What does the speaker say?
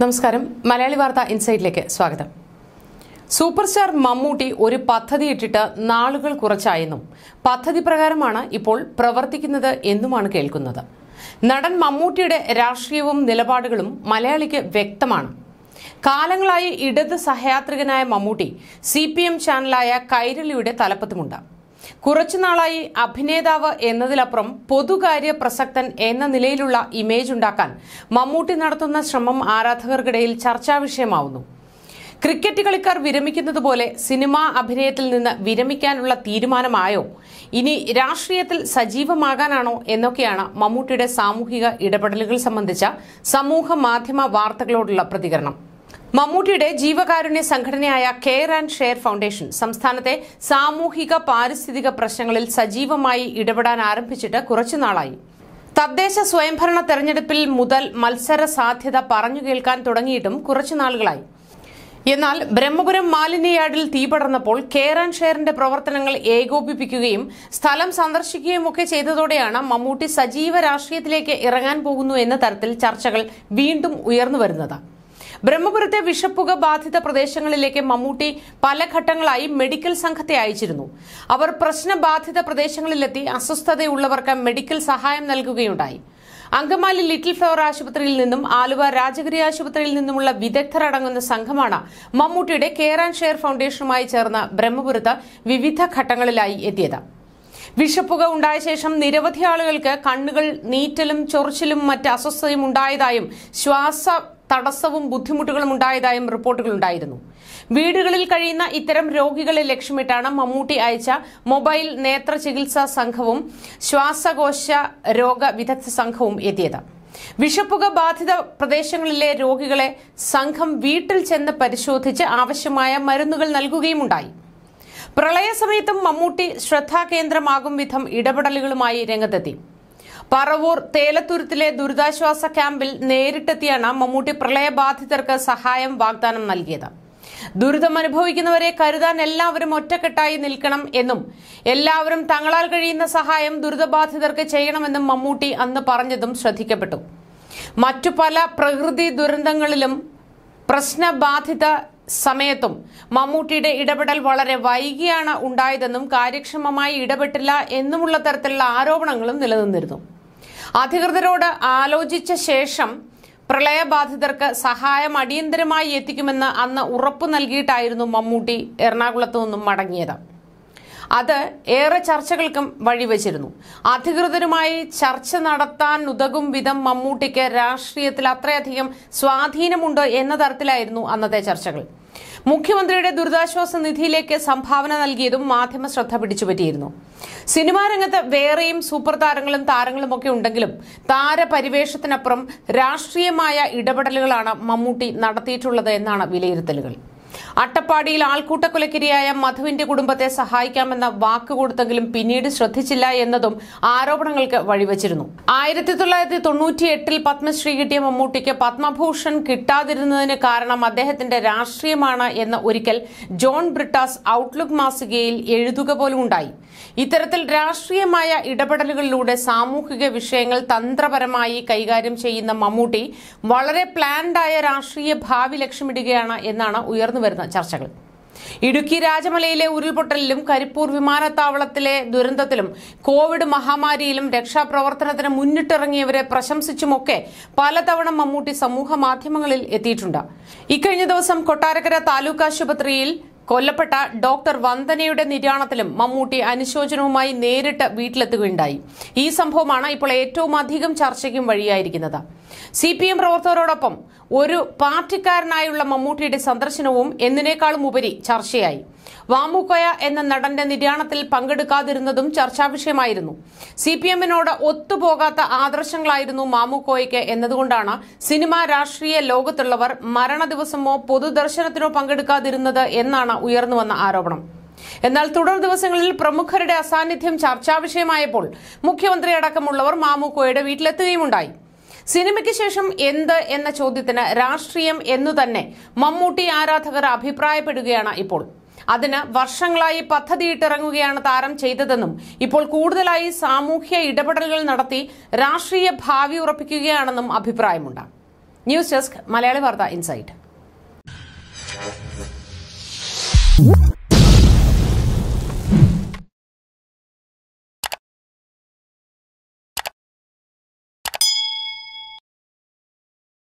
നമസ്കാരം മലയാളി വാർത്ത ഇൻസൈറ്റിലേക്ക് സ്വാഗതം സൂപ്പർ സ്റ്റാർ മമ്മൂട്ടി ഒരു പദ്ധതി ഇട്ടിട്ട് നാളുകൾ കുറച്ചായെന്നും പദ്ധതി പ്രകാരമാണ് ഇപ്പോൾ പ്രവർത്തിക്കുന്നത് എന്നുമാണ് കേൾക്കുന്നത് നടൻ മമ്മൂട്ടിയുടെ രാഷ്ട്രീയവും നിലപാടുകളും മലയാളിക്ക് വ്യക്തമാണ് കാലങ്ങളായി ഇടത് സഹയാത്രികനായ മമ്മൂട്ടി സി പി എം ചാനലായ കൈരളിയുടെ തലപ്പത്തുമുണ്ടാകും കുറച്ചുനാളായി അഭിനേതാവ് എന്നതിലപ്പുറം പൊതുകാര്യ പ്രസക്തൻ എന്ന നിലയിലുള്ള ഇമേജ് ഉണ്ടാക്കാൻ മമ്മൂട്ടി നടത്തുന്ന ശ്രമം ആരാധകർക്കിടയിൽ ചർച്ചാ വിഷയമാവുന്നു ക്രിക്കറ്റ് കളിക്കാർ വിരമിക്കുന്നതുപോലെ സിനിമാ അഭിനയത്തിൽ നിന്ന് വിരമിക്കാനുള്ള തീരുമാനമായോ ഇനി രാഷ്ട്രീയത്തിൽ സജീവമാകാനാണോ എന്നൊക്കെയാണ് മമ്മൂട്ടിയുടെ സാമൂഹിക ഇടപെടലുകൾ സംബന്ധിച്ച സമൂഹ മാധ്യമ വാർത്തകളോടുള്ള പ്രതികരണം മമ്മൂട്ടിയുടെ ജീവകാരുണ്യ സംഘടനയായ കെയർ ആൻഡ് ഷെയർ ഫൗണ്ടേഷൻ സംസ്ഥാനത്തെ സാമൂഹിക പാരിസ്ഥിതിക പ്രശ്നങ്ങളിൽ സജീവമായി ഇടപെടാൻ ആരംഭിച്ചിട്ട് കുറച്ചുനാളായി തദ്ദേശ സ്വയംഭരണ തെരഞ്ഞെടുപ്പിൽ മുതൽ മത്സര സാധ്യത പറഞ്ഞു കേൾക്കാൻ തുടങ്ങിയിട്ടും കുറച്ചുനാളുകളായി എന്നാൽ ബ്രഹ്മപുരം മാലിന്യയാർഡിൽ തീപടർന്നപ്പോൾ കെയർ ആൻഡ് ഷെയറിന്റെ പ്രവർത്തനങ്ങൾ ഏകോപിപ്പിക്കുകയും സ്ഥലം സന്ദർശിക്കുകയും ഒക്കെ ചെയ്തതോടെയാണ് മമ്മൂട്ടി സജീവ രാഷ്ട്രീയത്തിലേക്ക് ഇറങ്ങാൻ പോകുന്നു എന്ന തരത്തിൽ ചർച്ചകൾ വീണ്ടും ഉയർന്നു വരുന്നത് ബ്രഹ്മപുരത്തെ വിഷപ്പുക ബാധിത പ്രദേശങ്ങളിലേക്ക് മമ്മൂട്ടി പല ഘട്ടങ്ങളായി മെഡിക്കൽ സംഘത്തെ അയച്ചിരുന്നു അവർ പ്രശ്നബാധിത പ്രദേശങ്ങളിലെത്തി അസ്വസ്ഥതയുള്ളവർക്ക് മെഡിക്കൽ സഹായം നൽകുകയുണ്ടായി അങ്കമാലി ലിറ്റിൽ ഫ്ലവർ ആശുപത്രിയിൽ നിന്നും ആലുവ രാജഗിരി ആശുപത്രിയിൽ നിന്നുമുള്ള വിദഗ്ധർ അടങ്ങുന്ന സംഘമാണ് മമ്മൂട്ടിയുടെ കെയർ ആൻഡ് ഷെയർ ഫൗണ്ടേഷനുമായി ചേർന്ന് ബ്രഹ്മപുരത്ത് വിവിധ ഘട്ടങ്ങളിലായി എത്തിയത് വിഷപ്പുക ഉണ്ടായ ശേഷം നിരവധി ആളുകൾക്ക് കണ്ണുകൾ നീറ്റലും ചൊറിച്ചിലും മറ്റ് അസ്വസ്ഥതയും ഉണ്ടായതായും ശ്വാസ തടസ്സവും ബുദ്ധിമുട്ടുകളും ഉണ്ടായതായും റിപ്പോർട്ടുകളുണ്ടായിരുന്നു വീടുകളിൽ കഴിയുന്ന ഇത്തരം രോഗികളെ ലക്ഷ്യമിട്ടാണ് മമ്മൂട്ടി അയച്ച മൊബൈൽ നേത്ര ചികിത്സാ സംഘവും ശ്വാസകോശ രോഗ വിദഗ്ധ സംഘവും എത്തിയത് വിഷപ്പുക ബാധിത പ്രദേശങ്ങളിലെ രോഗികളെ സംഘം വീട്ടിൽ ചെന്ന് പരിശോധിച്ച് ആവശ്യമായ മരുന്നുകൾ നൽകുകയുമുണ്ടായി പ്രളയ സമയത്തും മമ്മൂട്ടി ശ്രദ്ധാകേന്ദ്രമാകും വിധം ഇടപെടലുകളുമായി രംഗത്തെത്തി പറവൂർ തേലത്തുരുത്തിലെ ദുരിതാശ്വാസ ക്യാമ്പിൽ നേരിട്ടെത്തിയാണ് മമ്മൂട്ടി പ്രളയബാധിതർക്ക് സഹായം വാഗ്ദാനം നൽകിയത് ദുരിതം അനുഭവിക്കുന്നവരെ കരുതാൻ എല്ലാവരും ഒറ്റക്കെട്ടായി നിൽക്കണം എന്നും എല്ലാവരും തങ്ങളാൽ കഴിയുന്ന സഹായം ദുരിതബാധിതർക്ക് ചെയ്യണമെന്നും മമ്മൂട്ടി അന്ന് പറഞ്ഞതും ശ്രദ്ധിക്കപ്പെട്ടു മറ്റു പല പ്രകൃതി ദുരന്തങ്ങളിലും പ്രശ്നബാധിത സമയത്തും മമ്മൂട്ടിയുടെ ഇടപെടൽ വളരെ വൈകിയാണ് ഉണ്ടായതെന്നും കാര്യക്ഷമമായി ഇടപെട്ടില്ല എന്നുമുള്ള തരത്തിലുള്ള ആരോപണങ്ങളും നിലനിന്നിരുന്നു അധികൃതരോട് ആലോചിച്ച ശേഷം പ്രളയബാധിതർക്ക് സഹായം അടിയന്തരമായി എത്തിക്കുമെന്ന് അന്ന് ഉറപ്പു നൽകിയിട്ടായിരുന്നു മമ്മൂട്ടി എറണാകുളത്തു നിന്നും മടങ്ങിയത് അത് ഏറെ ചർച്ചകൾക്കും വഴിവെച്ചിരുന്നു അധികൃതരുമായി ചർച്ച നടത്താൻ ഉതകും വിധം മമ്മൂട്ടിക്ക് രാഷ്ട്രീയത്തിൽ അത്രയധികം സ്വാധീനമുണ്ട് എന്ന തരത്തിലായിരുന്നു അന്നത്തെ ചർച്ചകൾ മുഖ്യമന്ത്രിയുടെ ദുരിതാശ്വാസ നിധിയിലേക്ക് സംഭാവന നൽകിയതും മാധ്യമ ശ്രദ്ധ പിടിച്ചുപറ്റിയിരുന്നു സിനിമാ രംഗത്ത് വേറെയും സൂപ്പർ താരങ്ങളും താരങ്ങളും ഒക്കെ ഉണ്ടെങ്കിലും താരപരിവേഷത്തിനപ്പുറം രാഷ്ട്രീയമായ ഇടപെടലുകളാണ് മമ്മൂട്ടി നടത്തിയിട്ടുള്ളത് എന്നാണ് വിലയിരുത്തലുകൾ അട്ടപ്പാടിയിൽ ആൾക്കൂട്ടക്കൊലക്കിരിയായ മധുവിന്റെ കുടുംബത്തെ സഹായിക്കാമെന്ന വാക്ക് കൊടുത്തെങ്കിലും പിന്നീട് ശ്രദ്ധിച്ചില്ല എന്നതും ആരോപണങ്ങൾക്ക് വഴിവച്ചിരുന്നു ആയിരത്തി തൊള്ളായിരത്തി തൊണ്ണൂറ്റിയെട്ടിൽ പത്മശ്രീ കിട്ടിയ മമ്മൂട്ടിക്ക് പത്മഭൂഷൺ കിട്ടാതിരുന്നതിന് കാരണം അദ്ദേഹത്തിന്റെ രാഷ്ട്രീയമാണ് എന്ന് ഒരിക്കൽ ജോൺ ബ്രിട്ടാസ് ഔട്ട്ലുക്ക് മാസികയിൽ എഴുതുക പോലും ഉണ്ടായി ഇത്തരത്തിൽ രാഷ്ട്രീയമായ ഇടപെടലുകളിലൂടെ സാമൂഹിക വിഷയങ്ങൾ തന്ത്രപരമായി കൈകാര്യം ചെയ്യുന്ന മമ്മൂട്ടി വളരെ പ്ലാൻഡായ രാഷ്ട്രീയ ഭാവി ലക്ഷ്യമിടുകയാണ് എന്നാണ് ഉയർന്നു ഉയർന്നു വരുന്ന ചർച്ചകൾ ഇടുക്കി രാജമലയിലെ ഉരുൾപൊട്ടലിലും കരിപ്പൂർ വിമാനത്താവളത്തിലെ ദുരന്തത്തിലും കോവിഡ് മഹാമാരിയിലും രക്ഷാപ്രവർത്തനത്തിന് മുന്നിട്ടിറങ്ങിയവരെ പ്രശംസിച്ചുമൊക്കെ പലതവണ മമ്മൂട്ടി സമൂഹ മാധ്യമങ്ങളിൽ എത്തിയിട്ടുണ്ട് ഇക്കഴിഞ്ഞ ദിവസം കൊട്ടാരക്കര താലൂക്ക് ആശുപത്രിയിൽ കൊല്ലപ്പെട്ട ഡോക്ടർ വന്ദനയുടെ നിര്യാണത്തിലും മമ്മൂട്ടി അനുശോചനവുമായി നേരിട്ട് വീട്ടിലെത്തുകയുണ്ടായി ഈ സംഭവമാണ് ഇപ്പോൾ ഏറ്റവും അധികം ചർച്ചയ്ക്കും വഴിയായിരിക്കുന്നത് സി പി എം പ്രവർത്തകരോടൊപ്പം ഒരു പാർട്ടിക്കാരനായുള്ള മമ്മൂട്ടിയുടെ സന്ദർശനവും എന്നിനേക്കാളും ഉപരി ചർച്ചയായി വാമുക്കോയ എന്ന നടന്റെ നിര്യാണത്തിൽ പങ്കെടുക്കാതിരുന്നതും ചർച്ചാ വിഷയമായിരുന്നു സി പി എമ്മിനോട് ഒത്തുപോകാത്ത ആദർശങ്ങളായിരുന്നു മാമുക്കോയയ്ക്ക് എന്നതുകൊണ്ടാണ് സിനിമ രാഷ്ട്രീയ ലോകത്തുള്ളവർ മരണ ദിവസമോ പൊതുദർശനത്തിനോ പങ്കെടുക്കാതിരുന്നത് എന്നാണ് ഉയർന്നുവന്ന ആരോപണം എന്നാൽ തുടർ ദിവസങ്ങളിൽ പ്രമുഖരുടെ അസാന്നിധ്യം ചർച്ചാ വിഷയമായപ്പോൾ മുഖ്യമന്ത്രി അടക്കമുള്ളവർ മാമുക്കോയുടെ വീട്ടിലെത്തുകയുമുണ്ടായി സിനിമയ്ക്ക് ശേഷം എന്ത് എന്ന ചോദ്യത്തിന് രാഷ്ട്രീയം എന്നു തന്നെ മമ്മൂട്ടി ആരാധകർ അഭിപ്രായപ്പെടുകയാണ് ഇപ്പോൾ അതിന് വർഷങ്ങളായി പദ്ധതിയിട്ടിറങ്ങുകയാണ് താരം ചെയ്തതെന്നും ഇപ്പോൾ കൂടുതലായി സാമൂഹ്യ ഇടപെടലുകൾ നടത്തി രാഷ്ട്രീയ ഭാവി ഉറപ്പിക്കുകയാണെന്നും അഭിപ്രായമുണ്ട് ന്യൂസ് ഡെസ്ക് മലയാളി വാർത്ത ഇൻസൈറ്റ്